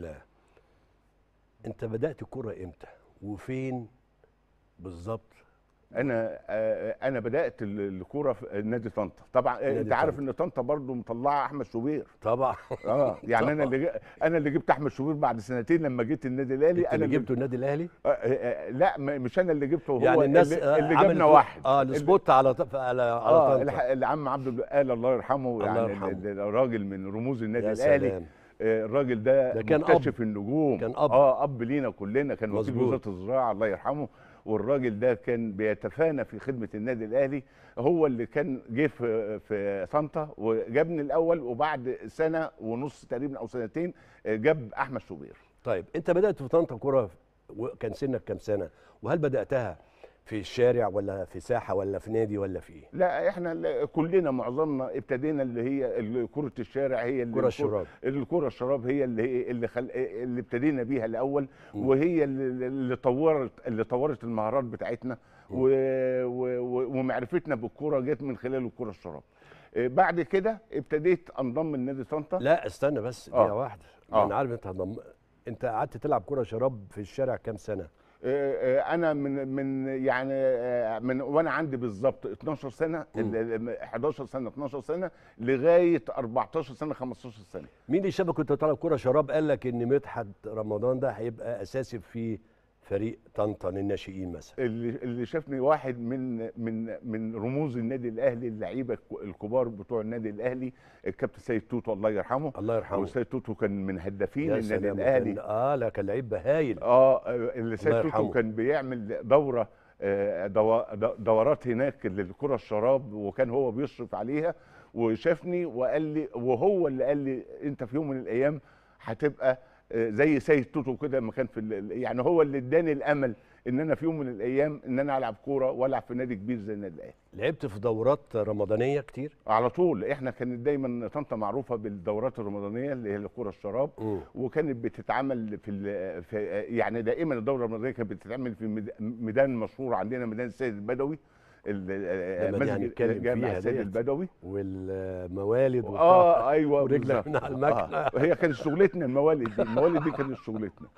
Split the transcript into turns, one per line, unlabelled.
لا انت بدات الكوره امتى وفين بالظبط انا آه، انا بدات الكوره في نادي طنطا طبعا آه، نادي انت عارف ان طنطا برضو مطلعه احمد شوبير طبعا اه يعني طبعا. انا اللي انا اللي جبت احمد شوبير بعد سنتين لما جيت النادي الاهلي انا اللي جبته النادي الاهلي آه، لا مش انا اللي جبته هو يعني الناس اللي, اللي جبنا واحد اه السبوت على طف... على على آه العم عبد قال الله يرحمه يعني الراجل من رموز النادي الاهلي سلام. الراجل ده, ده كان مكتشف أب. النجوم كان أب. اه اب لينا كلنا كان وزير وزاره الزراعه الله يرحمه والراجل ده كان بيتفانى في خدمه النادي الاهلي هو اللي كان جه في في طنطا وجابني الاول وبعد سنه ونص تقريبا او سنتين آه، جاب احمد شوبير طيب انت بدات في طنطا كره كان سنك كام سنه وهل بداتها
في الشارع ولا في ساحه ولا في نادي ولا في ايه؟
لا احنا كلنا معظمنا ابتدينا اللي هي كره الشارع هي اللي كره الشراب الكره الشراب هي اللي اللي, خل... اللي ابتدينا بيها الاول م. وهي اللي طورت اللي طورت المهارات بتاعتنا و... و... ومعرفتنا بالكره جت من خلال الكره الشراب آه، بعد كده ابتديت انضم لنادي طنطا لا
استنى بس دقيقه آه. واحده آه. انا عارف انت هضم...
انت قعدت تلعب كره شراب في الشارع كام سنه؟ آه، آه، انا من من يعني آه، من وانا عندي بالظبط 12 سنه 11 سنه 12 سنه لغايه 14 سنه 15 سنه
مين اللي شبك كنت طالب كره شراب قال لك ان مدحت رمضان ده هيبقى اساسي في فريق طنطا للناشئين مثلا اللي
اللي شافني واحد من من من رموز النادي الاهلي اللعيبه الكبار بتوع النادي الاهلي الكابتن سيد توتو الله يرحمه الله يرحمه وسيد توتو كان من هدافين النادي الاهلي اه لا كان لعيب بهايل اه, آه، اللي سيد توتو كان بيعمل دوره آه، دورات هناك للكره الشراب وكان هو بيشرف عليها وشافني وقال لي وهو اللي قال لي انت في يوم من الايام هتبقى زي سيد توتو كده لما كان في يعني هو اللي اداني الامل ان انا في يوم من الايام ان انا العب كوره والعب في نادي كبير زي النادي الاهلي. لعبت في دورات رمضانيه كتير؟ على طول احنا كانت دايما طنطا معروفه بالدورات الرمضانيه اللي هي الكوره الشراب م. وكانت بتتعمل في, في يعني دائما الدوره الرمضانيه كانت بتتعمل في ميدان مشهور عندنا ميدان السيد البدوي مسجد جامع السيد البدوي والموالد اه ايوه ورجلك من على المكنه آه. هي كانت شغلتنا الموالد دي الموالد دي كانت شغلتنا